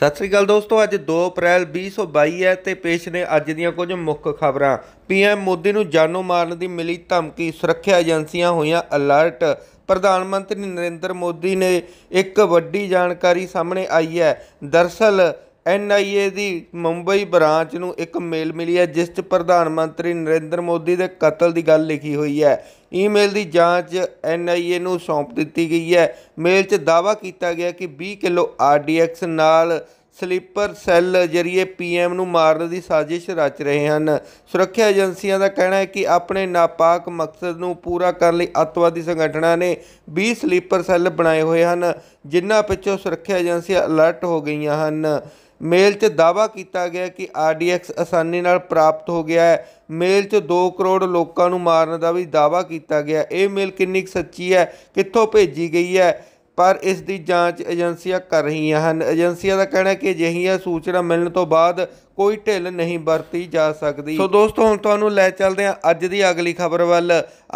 ਸਤਿ ਸ੍ਰੀ ਅਕਾਲ ਦੋਸਤੋ ਅੱਜ 2 ਅਪ੍ਰੈਲ 2022 ਹੈ ਤੇ ਪੇਸ਼ ਨੇ ਅੱਜ ਦੀਆਂ ਕੁਝ ਮੁੱਖ ਖਬਰਾਂ ਪੀਐਮ ਮੋਦੀ ਨੂੰ ਜਾਨੋਂ ਮਾਰਨ ਦੀ ਮਿਲੀ ਧਮਕੀ ਸੁਰੱਖਿਆ ਏਜੰਸੀਆਂ ਹੋਈਆਂ ਅਲਰਟ ਪ੍ਰਧਾਨ ਮੰਤਰੀ ਨਰਿੰਦਰ ਮੋਦੀ ਨੇ ਇੱਕ ਵੱਡੀ ਜਾਣਕਾਰੀ ਸਾਹਮਣੇ ਆਈ ਹੈ ਦਰਸਲ ਐਨਆਈਏ ਦੀ ਮੁੰਬਈ ਬ੍ਰਾਂਚ ਨੂੰ ਇੱਕ ਮੇਲ ਮਿਲੀ ਹੈ ਜਿਸ 'ਚ ਪ੍ਰਧਾਨ ਮੰਤਰੀ ਨਰਿੰਦਰ ਮੋਦੀ ਦੇ ਕਤਲ ਦੀ ਗੱਲ ਲਿਖੀ ਹੋਈ ਹੈ ਈਮੇਲ ਦੀ ਜਾਂਚ ਐਨਆਈਏ ਨੂੰ ਸੌਂਪ ਦਿੱਤੀ ਗਈ ਹੈ ਮੇਲ 'ਚ ਦਾਵਾ ਕੀਤਾ ਗਿਆ ਕਿ 20 ਕਿਲੋ ਆਰਡੀਐਕਸ ਨਾਲ ਸਲੀਪਰ ਸੈੱਲ ਜਰੀਏ ਪੀਐਮ ਨੂੰ ਮਾਰਨ ਦੀ ਸਾਜ਼ਿਸ਼ ਰਚ ਰਹੇ ਹਨ ਸੁਰੱਖਿਆ ਏਜੰਸੀਆਂ ਦਾ ਕਹਿਣਾ ਹੈ ਕਿ ਆਪਣੇ ਨਾਪਾਕ ਮਕਸਦ ਨੂੰ ਪੂਰਾ ਕਰਨ ਲਈ ਅਤਵਾਦੀ ਸੰਗਠਨਾਂ ਨੇ 20 ਸਲੀਪਰ ਸੈੱਲ ਬਣਾਏ ਹੋਏ ਹਨ ਜਿਨ੍ਹਾਂ ਪਿੱਛੋਂ ਸੁਰੱਖਿਆ ਏਜੰਸੀਆਂ ਅਲਰਟ ਹੋ ਗਈਆਂ ਹਨ ਮੇਲ 'ਚ ਦਾਵਾ ਕੀਤਾ ਗਿਆ ਕਿ ਆਰਡੀਐਕਸ ਆਸਾਨੀ ਨਾਲ ਪ੍ਰਾਪਤ ਹੋ ਗਿਆ ਹੈ ਮੇਲ 'ਚ 2 ਕਰੋੜ ਲੋਕਾਂ ਨੂੰ ਮਾਰਨ ਦਾ ਵੀ ਦਾਵਾ ਕੀਤਾ ਗਿਆ ਇਹ ਮੇਲ ਕਿੰਨੀ ਸੱਚੀ ਹੈ ਕਿੱਥੋਂ ਭੇਜੀ ਗਈ ਹੈ ਪਰ ਇਸ ਦੀ ਜਾਂਚ ਏਜੰਸੀਆਂ ਕਰ ਰਹੀਆਂ ਹਨ ਏਜੰਸੀਆਂ ਦਾ ਕਹਿਣਾ ਹੈ ਕਿ ਅਜਿਹੀਆਂ ਸੂਚਨਾ ਮਿਲਣ ਤੋਂ ਬਾਅਦ ਕੋਈ ਢਿੱਲ ਨਹੀਂ ਵਰਤੀ ਜਾ ਸਕਦੀ ਸੋ ਦੋਸਤੋ ਹੁਣ ਤੁਹਾਨੂੰ ਲੈ ਚੱਲਦੇ ਆ ਅੱਜ ਦੀ ਅਗਲੀ ਖਬਰ ਵੱਲ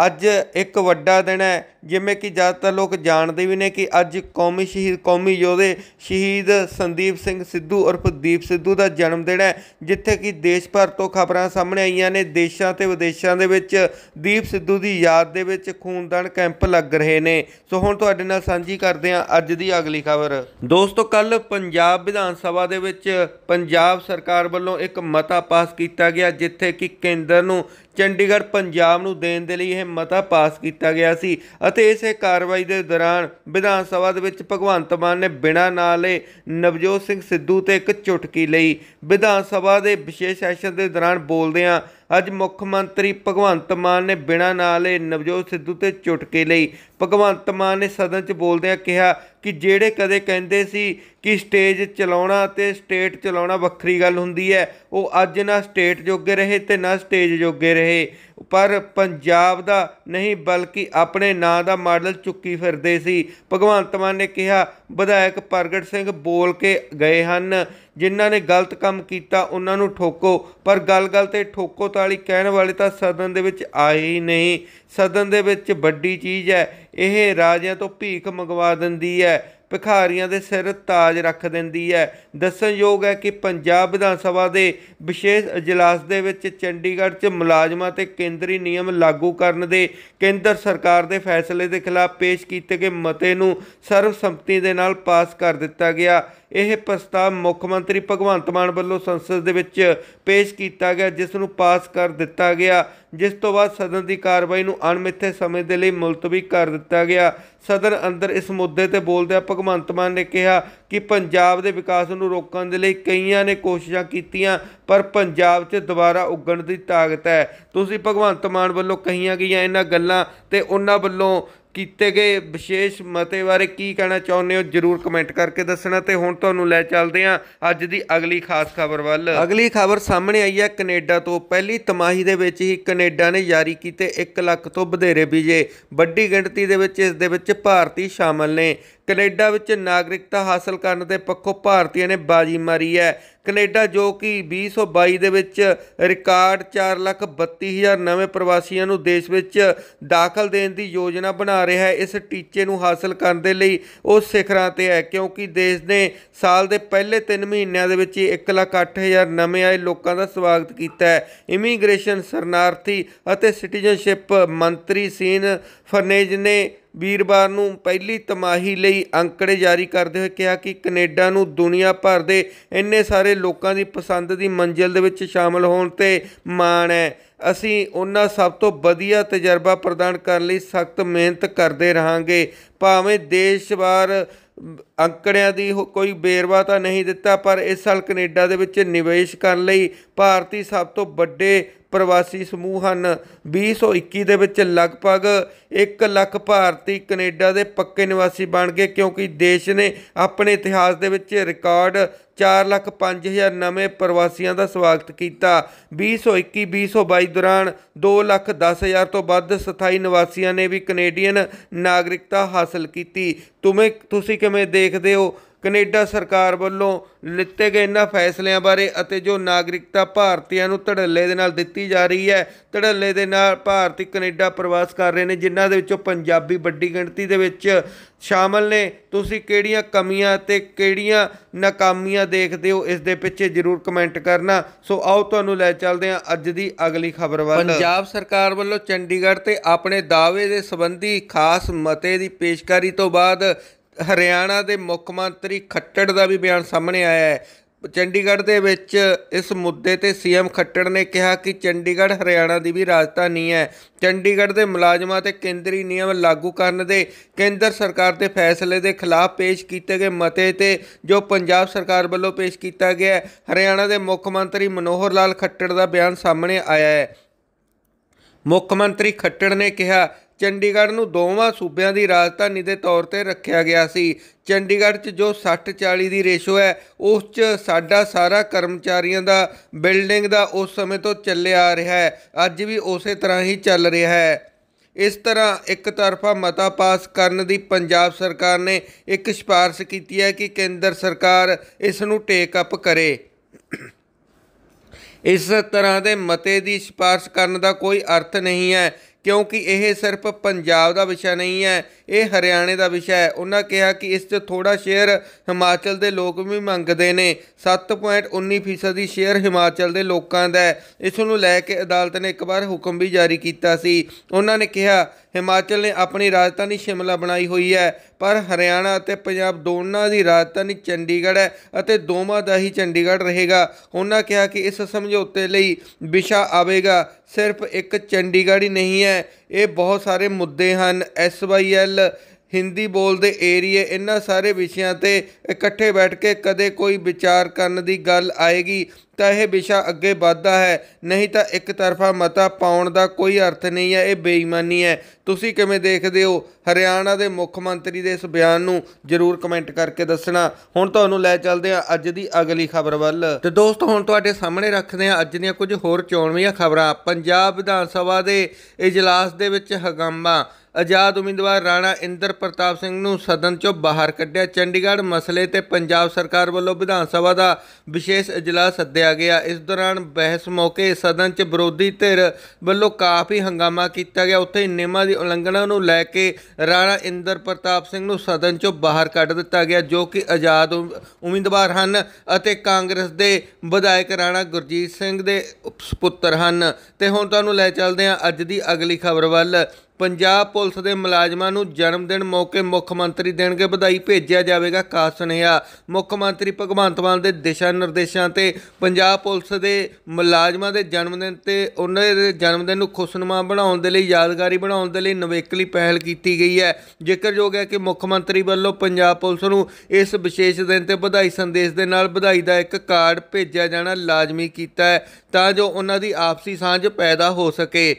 ਅੱਜ ਇੱਕ ਵੱਡਾ ਦਿਨ ਹੈ ਜਿਵੇਂ ਕਿ ਜ਼ਿਆਦਾਤਰ ਲੋਕ ਜਾਣਦੇ ਵੀ ਨੇ ਕਿ ਅੱਜ ਕੌਮੀ ਸ਼ਹੀਦ ਕੌਮੀ ਯੋਧੇ ਸ਼ਹੀਦ ਸੰਦੀਪ ਸਿੰਘ ਸਿੱਧੂ ਉਰਫ ਦੀਪ ਸਿੱਧੂ ਦਾ ਜਨਮ ਦਿਨ ਹੈ ਜਿੱਥੇ ਕਿ ਦੇਸ਼ ਭਰ ਤੋਂ ਖਬਰਾਂ ਸਾਹਮਣੇ ਆਈਆਂ ਨੇ ਦੇਸ਼ਾਂ ਤੇ ਵਿਦੇਸ਼ਾਂ ਦੇ ਵਿੱਚ ਦੀਪ ਸਿੱਧੂ ਦੀ ਯਾਦ ਦੇ ਵਿੱਚ ਖੂਨਦਾਨ ਕੈਂਪ ਲੱਗ ਰਹੇ ਨੇ ਸੋ ਹੁਣ ਤੁਹਾਡੇ ਨਾਲ ਸਾਂਝੀ ਕਰਦੇ ਆ ਅੱਜ ਦੀ ਅਗਲੀ ਖਬਰ ਦੋਸਤੋ ਕੱਲ ਪੰਜਾਬ ਵਿਧਾਨ ਸਭਾ ਦੇ ਵਿੱਚ ਪੰਜਾਬ ਸਰਕਾਰ ਵੱਲੋਂ ਇੱਕ ਮਤਾ ਪਾਸ ਕੀਤਾ ਗਿਆ ਜਿੱਥੇ ਕਿ ਕੇਂਦਰ ਨੂੰ ਚੰਡੀਗੜ੍ਹ ਪੰਜਾਬ ਨੂੰ ਦੇਣ ਦੇ ਲਈ ਇਹ ਮਤਾ ਪਾਸ ਕੀਤਾ ਗਿਆ ਸੀ ਅਤੇ ਇਸੇ ਕਾਰਵਾਈ ਦੇ ਦੌਰਾਨ ਵਿਧਾਨ ਸਭਾ ਦੇ ਵਿੱਚ ਭਗਵੰਤ ਮਾਨ ਨੇ ਬਿਨਾਂ ਨਾਲੇ ਨਵਜੋਤ ਸਿੰਘ ਸਿੱਧੂ ਤੇ ਇੱਕ ਚੁਟਕੀ ਲਈ ਵਿਧਾਨ ਸਭਾ ਦੇ ਵਿਸ਼ੇਸ਼ ਸੈਸ਼ਨ ਦੇ ਦੌਰਾਨ ਬੋਲਦਿਆਂ ਅੱਜ ਮੁੱਖ ਮੰਤਰੀ ਭਗਵੰਤ ਮਾਨ ਨੇ ਬਿਨਾਂ ਨਾਲੇ ਨਵਜੋਤ ਸਿੱਧੂ ਤੇ ਚੁਟਕੀ ਲਈ ਭਗਵੰਤ ਮਾਨ ਨੇ ਸਦਨ 'ਚ ਬੋਲਦਿਆਂ ਕਿਹਾ ਕਿ ਜਿਹੜੇ ਕਦੇ ਕਹਿੰਦੇ ਸੀ ਕਿ ਸਟੇਜ ਚਲਾਉਣਾ ਤੇ ਸਟੇਟ ਚਲਾਉਣਾ ਵੱਖਰੀ ਗੱਲ ਹੁੰਦੀ ਹੈ ਉਹ ਅੱਜ ਨਾ ਸਟੇਟ ਜੋਗੇ ਰਹੇ ਤੇ ਨਾ ਸਟੇਜ ਜੋਗੇ ਰਹੇ ਪਰ ਪੰਜਾਬ ਦਾ ਨਹੀਂ ਬਲਕਿ ਆਪਣੇ ਨਾਂ ਦਾ ਮਾਡਲ ਚੁੱਕੀ ਫਿਰਦੇ ਸੀ ਭਗਵੰਤ ਮਾਨ ਨੇ ਕਿਹਾ ਵਿਧਾਇਕ ਪ੍ਰਗਟ ਸਿੰਘ ਬੋਲ ਕੇ ਗਏ ਹਨ ਜਿਨ੍ਹਾਂ ਨੇ ਗਲਤ ਕੰਮ ਕੀਤਾ ਉਹਨਾਂ ਨੂੰ ਠੋਕੋ ਪਰ ਗੱਲ-ਗੱਲ ਤੇ ਠੋਕੋ ਤਾਲੀ ਕਹਿਣ ਵਾਲੇ ਤਾਂ ਸਦਨ ਦੇ ਵਿੱਚ ਆਏ ਹੀ ਨਹੀਂ ਸਦਨ ਦੇ ਵਿੱਚ ਵੱਡੀ ਚੀਜ਼ ਹੈ ਇਹ ਰਾਜਿਆਂ ਤੋਂ ਭੀਖ ਮੰਗਵਾ ਦਿੰਦੀ ਹੈ ਭਿਖਾਰੀਆਂ ਦੇ ਸਿਰ ਤਾਜ ਰੱਖ ਦਿੰਦੀ ਹੈ ਦੱਸਣਯੋਗ ਹੈ ਕਿ ਪੰਜਾਬ ਵਿਧਾਨ ਸਭਾ ਦੇ ਵਿਸ਼ੇਸ਼ اجلاس ਦੇ ਵਿੱਚ ਚੰਡੀਗੜ੍ਹ 'ਚ ਮੁਲਾਜ਼ਮਾਂ ਤੇ ਕੇਂਦਰੀ ਨਿਯਮ ਲਾਗੂ ਕਰਨ ਦੇ ਕੇਂਦਰ ਸਰਕਾਰ ਦੇ ਫੈਸਲੇ ਦੇ ਖਿਲਾਫ ਪੇਸ਼ ਕੀਤੇ ਗਏ ਮਤੇ ਨੂੰ ਸਰਵ ਸੰਮਤੀ ਦੇ ਨਾਲ ਪਾਸ ਕਰ ਦਿੱਤਾ ਗਿਆ ਇਹ ਪ੍ਰਸਤਾਵ ਮੁੱਖ ਮੰਤਰੀ ਭਗਵੰਤ ਮਾਨ ਵੱਲੋਂ ਸੰਸਦ ਦੇ ਵਿੱਚ ਪੇਸ਼ ਕੀਤਾ ਗਿਆ ਜਿਸ ਨੂੰ ਪਾਸ ਕਰ ਦਿੱਤਾ ਗਿਆ ਜਿਸ ਤੋਂ ਬਾਅਦ ਸਦਨ ਦੀ ਕਾਰਵਾਈ ਨੂੰ ਅਣਮਿੱਥੇ ਸਮੇਂ ਦੇ ਲਈ ਮੁਲਤਵੀ ਕਰ ਦਿੱਤਾ ਗਿਆ ਸਦਨ ਅੰਦਰ ਇਸ ਮੁੱਦੇ ਤੇ ਬੋਲਦਿਆਂ ਭਗਵੰਤ ਮਾਨ ਨੇ ਕਿਹਾ ਕਿ ਪੰਜਾਬ ਦੇ ਵਿਕਾਸ ਨੂੰ ਰੋਕਣ ਦੇ ਲਈ ਕਈਆਂ ਨੇ ਕੋਸ਼ਿਸ਼ਾਂ ਕੀਤੀਆਂ ਪਰ ਪੰਜਾਬ 'ਚ ਦੁਬਾਰਾ ਉੱਗਣ ਦੀ ਤਾਕਤ ਹੈ ਤੁਸੀਂ ਭਗਵੰਤ ਮਾਨ ਵੱਲੋਂ ਕਹੀਆਂ ਗਈਆਂ ਇਹਨਾਂ ਗੱਲਾਂ ਤੇ ਉਹਨਾਂ ਵੱਲੋਂ ਕੀਤੇ ਗਏ ਵਿਸ਼ੇਸ਼ ਮਤੇ ਬਾਰੇ ਕੀ ਕਹਿਣਾ ਚਾਹੁੰਦੇ ਹੋ ਜਰੂਰ ਕਮੈਂਟ ਕਰਕੇ ਦੱਸਣਾ ਤੇ ਹੁਣ ਤੁਹਾਨੂੰ ਲੈ ਚੱਲਦੇ ਹਾਂ ਅੱਜ ਦੀ ਅਗਲੀ ਖਾਸ ਖਬਰ ਵੱਲ ਅਗਲੀ ਖਬਰ ਸਾਹਮਣੇ ਆਈ ਹੈ ਕੈਨੇਡਾ ਤੋਂ ਪਹਿਲੀ ਤਮਾਹੀ ਦੇ ਵਿੱਚ ਹੀ ਕੈਨੇਡਾ ਨੇ ਜਾਰੀ ਕੀਤੇ 1 ਲੱਖ ਤੋਂ ਵਧੇਰੇ ਵੀਜ਼ੇ ਵੱਡੀ ਗਿਣਤੀ ਦੇ ਵਿੱਚ ਇਸ ਦੇ ਵਿੱਚ ਭਾਰਤੀ ਸ਼ਾਮਲ ਨੇ ਕੈਨੇਡਾ ਵਿੱਚ ਨਾਗਰਿਕਤਾ ਹਾਸਲ ਕਰਨ ਦੇ ਪੱਖੋਂ ਭਾਰਤੀਆਂ ਨੇ ਬਾਜੀ ਮਾਰੀ ਹੈ ਕੈਨੇਡਾ ਜੋ ਕਿ 2022 ਦੇ ਵਿੱਚ ਰਿਕਾਰਡ 432000 ਨਵੇਂ ਪ੍ਰਵਾਸੀਆਂ ਨੂੰ ਦੇਸ਼ ਵਿੱਚ ਦਾਖਲ ਦੇਣ ਦੀ ਯੋਜਨਾ ਬਣਾ ਰਿਹਾ ਹੈ ਇਸ ਟੀਚੇ ਨੂੰ ਹਾਸਲ ਕਰਨ ਦੇ ਲਈ ਉਹ ਸਿਖਰਾਂ ਤੇ ਹੈ ਕਿਉਂਕਿ ਦੇਸ਼ ਨੇ ਸਾਲ ਦੇ ਪਹਿਲੇ 3 ਮਹੀਨਿਆਂ ਦੇ ਵਿੱਚ 108000 ਨਵੇਂ ਆਏ ਲੋਕਾਂ ਦਾ ਸਵਾਗਤ ਕੀਤਾ ਹੈ ਇਮੀਗ੍ਰੇਸ਼ਨ ਸਰਨਾਰਥੀ ਅਤੇ ਸਿਟੀਜ਼ਨਸ਼ਿਪ ਮੰਤਰੀ ਸੀਨ ਫਰਨੇਜ ਨੇ ਵੀਰਵਾਰ ਨੂੰ ਪਹਿਲੀ ਤਮਾਹੀ ਲਈ ਅੰਕੜੇ ਜਾਰੀ ਕਰਦੇ ਹੋਏ ਕਿਹਾ ਕਿ ਕੈਨੇਡਾ ਨੂੰ ਦੁਨੀਆ ਭਰ ਦੇ ਇੰਨੇ ਸਾਰੇ ਲੋਕਾਂ ਦੀ ਪਸੰਦ ਦੀ ਮੰਜ਼ਿਲ ਦੇ ਵਿੱਚ ਸ਼ਾਮਲ ਹੋਣ ਤੇ ਮਾਣ ਹੈ ਅਸੀਂ ਉਹਨਾਂ ਸਭ ਤੋਂ ਵਧੀਆ ਤਜਰਬਾ ਪ੍ਰਦਾਨ ਕਰਨ ਲਈ ਸਖਤ ਮਿਹਨਤ ਕਰਦੇ ਰਹਾਂਗੇ ਭਾਵੇਂ ਦੇਸ਼ਵਾਰ ਅੰਕੜਿਆਂ ਦੀ ਕੋਈ ਬੇਰਵਾ ਤਾਂ ਨਹੀਂ ਦਿੱਤਾ ਪਰ ਇਸ ਸਾਲ ਕੈਨੇਡਾ ਦੇ ਵਿੱਚ ਨਿਵੇਸ਼ ਕਰਨ ਲਈ ਭਾਰਤੀ ਸਭ ਤੋਂ ਵੱਡੇ ਪ੍ਰਵਾਸੀ ਸਮੂਹ ਹਨ 2021 ਦੇ ਵਿੱਚ ਲਗਭਗ 1 ਲੱਖ ਭਾਰਤੀ ਕੈਨੇਡਾ ਦੇ ਪੱਕੇ ਨਿਵਾਸੀ ਬਣ ਗਏ ਕਿਉਂਕਿ ਦੇਸ਼ ਨੇ ਆਪਣੇ ਇਤਿਹਾਸ ਦੇ ਵਿੱਚ ਰਿਕਾਰਡ 4 ਲੱਖ 5000 ਨਵੇਂ ਪ੍ਰਵਾਸੀਆਂ ਦਾ ਸਵਾਗਤ ਕੀਤਾ 2021-2022 ਦੌਰਾਨ 2 ਲੱਖ 10000 ਤੋਂ ਵੱਧ ਸਥਾਈ ਨਿਵਾਸੀਆਂ ਨੇ ਵੀ ਕੈਨੇਡੀਅਨ ਨਾਗਰਿਕਤਾ ਹਾਸਲ ਕੀਤੀ ਤੁਮੇ ਤੁਸੀਂ ਕਿਵੇਂ ਦੇਖਦੇ ਹੋ ਕੈਨੇਡਾ ਸਰਕਾਰ ਵੱਲੋਂ ਲਿੱਤੇ ਗਏ ਇਹਨਾਂ ਫੈਸਲਿਆਂ ਬਾਰੇ ਅਤੇ ਜੋ ਨਾਗਰਿਕਤਾ ਭਾਰਤੀਆਂ ਨੂੰ ਧੜੱਲੇ ਦੇ ਨਾਲ ਦਿੱਤੀ ਜਾ ਰਹੀ ਹੈ ਧੜੱਲੇ ਦੇ ਨਾਲ ਭਾਰਤੀ ਕੈਨੇਡਾ ਪ੍ਰਵਾਸ ਕਰ ਰਹੇ ਨੇ ਜਿਨ੍ਹਾਂ ਦੇ ਵਿੱਚੋਂ ਪੰਜਾਬੀ ਵੱਡੀ ਗਿਣਤੀ ਦੇ ਵਿੱਚ ਸ਼ਾਮਲ ਨੇ ਤੁਸੀਂ ਕਿਹੜੀਆਂ ਕਮੀਆਂ ਅਤੇ ਕਿਹੜੀਆਂ ਨਾਕਾਮੀਆਂ ਦੇਖਦੇ ਹੋ ਇਸ ਦੇ ਪਿੱਛੇ ਜ਼ਰੂਰ ਕਮੈਂਟ ਕਰਨਾ ਸੋ ਆਓ ਤੁਹਾਨੂੰ ਲੈ ਚੱਲਦੇ ਹਾਂ ਅੱਜ ਦੀ ਅਗਲੀ ਖਬਰ ਵੱਲ ਪੰਜਾਬ ਸਰਕਾਰ ਵੱਲੋਂ ਚੰਡੀਗੜ੍ਹ ਤੇ ਆਪਣੇ ਦਾਅਵੇ ਦੇ ਸੰਬੰਧੀ ਖਾਸ ਮਤੇ ਦੀ ਪੇਸ਼ਕਾਰੀ ਤੋਂ ਬਾਅਦ ਹਰਿਆਣਾ ਦੇ ਮੁੱਖ ਮੰਤਰੀ ਖੱਟੜ ਦਾ ਵੀ ਬਿਆਨ ਸਾਹਮਣੇ ਆਇਆ ਹੈ ਚੰਡੀਗੜ੍ਹ ਦੇ ਵਿੱਚ ਇਸ ਮੁੱਦੇ ਤੇ ਸੀਐਮ ਖੱਟੜ ਨੇ ਕਿਹਾ ਕਿ ਚੰਡੀਗੜ੍ਹ ਹਰਿਆਣਾ ਦੀ ਵੀ ਰਾਜਧਾਨੀ ਹੈ ਚੰਡੀਗੜ੍ਹ ਦੇ ਮੁਲਾਜ਼ਮਾਂ ਤੇ ਕੇਂਦਰੀ ਨਿਯਮ ਲਾਗੂ ਕਰਨ ਦੇ ਕੇਂਦਰ ਸਰਕਾਰ ਦੇ ਫੈਸਲੇ ਦੇ ਖਿਲਾਫ ਪੇਸ਼ ਕੀਤੇ ਗਏ ਮਤੇ ਤੇ ਜੋ ਪੰਜਾਬ ਸਰਕਾਰ ਵੱਲੋਂ ਪੇਸ਼ ਕੀਤਾ ਗਿਆ ਹਰਿਆਣਾ ਦੇ ਮੁੱਖ ਮੰਤਰੀ ਮਨੋਹਰ ਲਾਲ ਖੱਟੜ ਦਾ ਬਿਆਨ ਸਾਹਮਣੇ ਆਇਆ ਹੈ ਮੁੱਖ ਮੰਤਰੀ ਖੱਟੜ ਨੇ ਕਿਹਾ ਚੰਡੀਗੜ੍ਹ ਨੂੰ ਦੋਵਾਂ ਸੂਬਿਆਂ ਦੀ ਰਾਜਧਾਨੀ ਦੇ ਤੌਰ ਤੇ ਰੱਖਿਆ ਗਿਆ ਸੀ ਚੰਡੀਗੜ੍ਹ 'ਚ ਜੋ 60-40 ਦੀ ਰੇਸ਼ੋ ਹੈ ਉਸ 'ਚ ਸਾਡਾ ਸਾਰਾ ਕਰਮਚਾਰੀਆਂ ਦਾ ਬਿਲਡਿੰਗ ਦਾ ਉਸ ਸਮੇਂ ਤੋਂ ਚੱਲਿਆ ਆ ਰਿਹਾ ਹੈ ਅੱਜ ਵੀ ਉਸੇ ਤਰ੍ਹਾਂ ਹੀ ਚੱਲ ਰਿਹਾ ਹੈ ਇਸ ਤਰ੍ਹਾਂ ਇੱਕ ਤਰਫਾ ਮਤਾ ਪਾਸ ਕਰਨ ਦੀ ਪੰਜਾਬ ਸਰਕਾਰ ਨੇ ਇੱਕ ਸਿਫਾਰਿਸ਼ ਕੀਤੀ ਹੈ ਕਿ ਕੇਂਦਰ ਸਰਕਾਰ ਇਸ ਨੂੰ ਟੇਕ ਅਪ ਕਰੇ ਇਸ ਤਰ੍ਹਾਂ ਦੇ ਮਤੇ ਦੀ ਸਿਫਾਰਿਸ਼ ਕਰਨ ਦਾ ਕੋਈ ਅਰਥ ਨਹੀਂ ਹੈ ਕਿਉਂਕਿ ਇਹ ਸਿਰਫ ਪੰਜਾਬ ਦਾ ਵਿਸ਼ਾ ਨਹੀਂ ਹੈ ਇਹ ਹਰਿਆਣੇ ਦਾ ਵਿਸ਼ਾ ਹੈ ਉਹਨਾਂ ਕਿਹਾ ਕਿ ਇਸ 'ਚ ਥੋੜਾ ਸ਼ੇਅਰ ਹਿਮਾਚਲ ਦੇ ਲੋਕ ਵੀ ਮੰਗਦੇ ਨੇ 7.19% ਦੀ ਸ਼ੇਅਰ ਹਿਮਾਚਲ ਦੇ ਲੋਕਾਂ ਦਾ ਇਸ ਨੂੰ ਲੈ ਕੇ ਅਦਾਲਤ ਨੇ ਇੱਕ ਵਾਰ ਹੁਕਮ ਵੀ ਜਾਰੀ ਕੀਤਾ ਸੀ ਉਹਨਾਂ ਨੇ ਕਿਹਾ ਹਿਮਾਚਲ ਨੇ ਆਪਣੀ ਰਾਜਧਾਨੀ ਸ਼ਿਮਲਾ ਬਣਾਈ ਹੋਈ ਹੈ ਪਰ ਹਰਿਆਣਾ ਅਤੇ ਪੰਜਾਬ ਦੋਨਾਂ ਦੀ ਰਾਜਧਾਨੀ ਚੰਡੀਗੜ੍ਹ ਹੈ ਅਤੇ ਦੋਵਾਂ ਦਾ ਹੀ ਚੰਡੀਗੜ੍ਹ ਰਹੇਗਾ ਉਹਨਾਂ ਕਿਹਾ ਕਿ ਇਸ ਸਮਝੌਤੇ ਲਈ ਵਿਸ਼ਾ ਆਵੇਗਾ ਸਿਰਫ ਇੱਕ ਚੰਡੀਗੜ੍ਹ ਹੀ ਨਹੀਂ ਹੈ ਇਹ ਬਹੁਤ ਸਾਰੇ ਮੁੱਦੇ ਹਨ ਐਸਵਾਈਐਲ ਹਿੰਦੀ ਬੋਲਦੇ ਏਰੀਏ ਇਹਨਾਂ ਸਾਰੇ ਵਿਸ਼ਿਆਂ ਤੇ ਇਕੱਠੇ ਬੈਠ ਕੇ ਕਦੇ ਕੋਈ ਵਿਚਾਰ ਕਰਨ ਦੀ ਗੱਲ ਆਏਗੀ ਤਾਂ ਇਹ ਵਿਸ਼ਾ ਅੱਗੇ ਵੱਧਦਾ ਹੈ ਨਹੀਂ ਤਾਂ ਇੱਕ ਤਰਫਾ ਮਤਾ ਪਾਉਣ ਦਾ ਕੋਈ ਅਰਥ ਨਹੀਂ ਹੈ ਇਹ ਬੇਈਮਾਨੀ ਹੈ ਤੁਸੀਂ ਕਿਵੇਂ ਦੇਖਦੇ ਹੋ ਹਰਿਆਣਾ ਦੇ ਮੁੱਖ ਮੰਤਰੀ ਦੇ ਇਸ ਬਿਆਨ ਨੂੰ ਜਰੂਰ ਕਮੈਂਟ ਕਰਕੇ ਦੱਸਣਾ ਹੁਣ ਤੁਹਾਨੂੰ ਲੈ ਚੱਲਦੇ ਆ ਅੱਜ ਦੀ ਅਗਲੀ ਖਬਰ ਵੱਲ ਤੇ ਦੋਸਤੋ ਹੁਣ ਤੁਹਾਡੇ ਸਾਹਮਣੇ ਰੱਖਦੇ ਆ ਅੱਜ ਦੀਆਂ ਕੁਝ ਹੋਰ ਚੋਣਵੀਆਂ ਖਬਰਾਂ ਪੰਜਾਬ ਵਿਧਾਨ ਸਭਾ ਦੇ ਇਜਲਾਸ ਦੇ ਵਿੱਚ ਹਗਾਮਾ ਆਜ਼ਾਦ ਉਮੀਦਵਾਰ ਰਾਣਾ ਇੰਦਰ ਪ੍ਰਤਾਪ ਸਿੰਘ ਨੂੰ ਸਦਨ ਚੋਂ ਬਾਹਰ ਕੱਢਿਆ ਚੰਡੀਗੜ੍ਹ ਮਸਲੇ ਤੇ ਪੰਜਾਬ ਸਰਕਾਰ ਵੱਲੋਂ ਵਿਧਾਨ ਸਭਾ ਦਾ ਵਿਸ਼ੇਸ਼ ਇਜਲਾਸ ਸੱਦਿਆ ਕਰਵਾਇਆ ਗਿਆ ਇਸ ਦੌਰਾਨ ਬਹਿਸ ਮੌਕੇ ਸਦਨ 'ਚ ਵਿਰੋਧੀ ਧਿਰ ਵੱਲੋਂ ਕਾਫੀ ਹੰਗਾਮਾ ਕੀਤਾ ਗਿਆ ਉੱਥੇ ਨਿਯਮਾਂ ਦੀ ਉਲੰਘਣਾ ਨੂੰ ਲੈ ਕੇ ਰਾਣਾ ਇੰਦਰ ਪ੍ਰਤਾਪ ਸਿੰਘ ਨੂੰ ਸਦਨ 'ਚੋਂ ਬਾਹਰ ਕੱਢ ਦਿੱਤਾ ਗਿਆ ਜੋ ਕਿ ਆਜ਼ਾਦ ਉਮੀਦਵਾਰ ਹਨ ਅਤੇ ਕਾਂਗਰਸ ਦੇ ਵਿਧਾਇਕ ਰਾਣਾ ਗੁਰਜੀਤ ਸਿੰਘ ਦੇ ਸੁਪੁੱਤਰ ਹਨ ਤੇ ਹੁਣ ਤੁਹਾਨੂੰ ਲੈ ਚੱਲਦੇ ਹਾਂ ਅੱਜ ਦੀ ਅਗਲੀ ਖਬਰ ਵੱਲ ਪੰਜਾਬ ਪੁਲਿਸ ਦੇ ਮੁਲਾਜ਼ਮਾਂ ਨੂੰ ਜਨਮ ਦਿਨ ਮੌਕੇ ਮੁੱਖ ਮੰਤਰੀ ਦੇਣਗੇ ਵਧਾਈ ਭੇਜਿਆ ਜਾਵੇਗਾ ਕਾ ਸੁਨੇਹਾ ਮੁੱਖ ਮੰਤਰੀ ਭਗਵੰਤ ਮਾਨ ਦੇ ਦਿਸ਼ਾ ਨਿਰਦੇਸ਼ਾਂ ਤੇ ਪੰਜਾਬ ਪੁਲਿਸ ਦੇ ਮੁਲਾਜ਼ਮਾਂ ਦੇ ਜਨਮ ਦਿਨ ਤੇ ਉਹਨਾਂ ਦੇ ਜਨਮ ਦਿਨ ਨੂੰ ਖੁਸ਼ਨਮਾ ਬਣਾਉਣ ਦੇ ਲਈ ਯਾਦਗਾਰੀ ਬਣਾਉਣ ਦੇ ਲਈ ਨਵੇਕਲੀ ਪਹਿਲ ਕੀਤੀ ਗਈ ਹੈ ਜ਼ਿਕਰਯੋਗ ਹੈ ਕਿ ਮੁੱਖ ਮੰਤਰੀ ਵੱਲੋਂ ਪੰਜਾਬ ਪੁਲਿਸ ਨੂੰ ਇਸ ਵਿਸ਼ੇਸ਼ ਦਿਨ ਤੇ ਵਧਾਈ ਸੰਦੇਸ਼ ਦੇ ਨਾਲ ਵਧਾਈ ਦਾ ਇੱਕ ਕਾਰਡ ਭੇਜਿਆ ਜਾਣਾ ਲਾਜ਼ਮੀ ਕੀਤਾ ਹੈ ਤਾਂ ਜੋ ਉਹਨਾਂ ਦੀ ਆਪਸੀ ਸਾਂਝ ਪੈਦਾ ਹੋ ਸਕੇ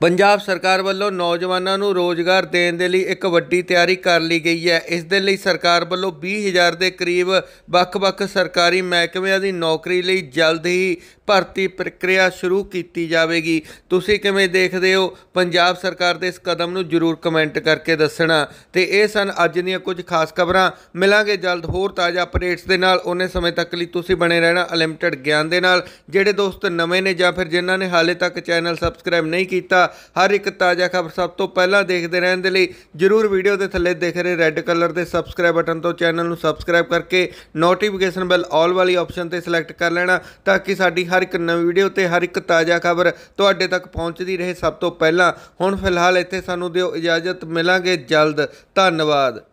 ਪੰਜਾਬ ਸਰਕਾਰ ਵੱਲੋਂ ਨੌਜਵਾਨਾਂ ਨੂੰ ਰੋਜ਼ਗਾਰ ਦੇਣ ਦੇ ਲਈ ਇੱਕ ਵੱਡੀ ਤਿਆਰੀ ਕਰ ਲਈ ਗਈ ਹੈ ਇਸ ਦੇ ਲਈ ਸਰਕਾਰ ਵੱਲੋਂ 20000 ਦੇ ਕਰੀਬ ਵੱਖ-ਵੱਖ ਸਰਕਾਰੀ ਮਹਿਕਮਿਆਂ ਦੀ ਨੌਕਰੀ ਲਈ ਜਲਦ ਹੀ ਭਰਤੀ ਪ੍ਰਕਿਰਿਆ ਸ਼ੁਰੂ ਕੀਤੀ ਜਾਵੇਗੀ ਤੁਸੀਂ ਕਿਵੇਂ ਦੇਖਦੇ ਹੋ ਪੰਜਾਬ ਸਰਕਾਰ ਦੇ ਇਸ ਕਦਮ ਨੂੰ ਜਰੂਰ ਕਮੈਂਟ ਕਰਕੇ ਦੱਸਣਾ ਤੇ ਇਹ ਸਨ ਅੱਜ ਦੀਆਂ ਕੁਝ ਖਾਸ ਖਬਰਾਂ ਮਿਲਾਂਗੇ ਜਲਦ ਹੋਰ ਤਾਜ਼ਾ ਅਪਡੇਟਸ ਦੇ ਨਾਲ ਉਹਨੇ ਸਮੇਂ ਤੱਕ ਲਈ ਤੁਸੀਂ ਬਣੇ ਰਹਿਣਾ ਅਨਲਿਮਟਿਡ ਗਿਆਨ ਦੇ ਨਾਲ ਜਿਹੜੇ ਦੋਸਤ ਨਵੇਂ ਨੇ ਜਾਂ ਫਿਰ ਜਿਨ੍ਹਾਂ ਨੇ ਹਾਲੇ ਤੱਕ ਚੈਨਲ ਸਬਸਕ੍ਰਾਈਬ ਨਹੀਂ ਕੀਤਾ ਹਰ ਇੱਕ ਤਾਜ਼ਾ ਖਬਰ ਸਭ ਤੋਂ ਪਹਿਲਾਂ ਦੇਖਦੇ ਰਹਿਣ ਦੇ ਲਈ ਜਰੂਰ ਵੀਡੀਓ ਦੇ ਥੱਲੇ ਦਿਖ ਰਹੇ ਰੈੱਡ ਕਲਰ ਦੇ ਸਬਸਕ੍ਰਾਈਬ ਬਟਨ ਤੋਂ ਚੈਨਲ ਨੂੰ ਸਬਸਕ੍ਰਾਈਬ ਕਰਕੇ ਨੋਟੀਫਿਕੇਸ਼ਨ ਬੈਲ ਆਲ ਵਾਲੀ ਆਪਸ਼ਨ ਤੇ ਸਿਲੈਕਟ ਕਰ ਲੈਣਾ ਤਾਂ ਕਿ ਸਾਡੀ ਹਰ ਇੱਕ ਨਵੀਂ ਵੀਡੀਓ ਤੇ ਹਰ ਇੱਕ ਤਾਜ਼ਾ ਖਬਰ ਤੁਹਾਡੇ ਤੱਕ ਪਹੁੰਚਦੀ ਰਹੇ ਸਭ ਤੋਂ ਪਹਿਲਾਂ ਹੁਣ ਫਿਲਹਾਲ ਇੱਥੇ ਸਾਨੂੰ ਦਿਓ ਇਜਾਜ਼ਤ ਮਿਲਾਂਗੇ ਜਲਦ ਧੰਨਵਾਦ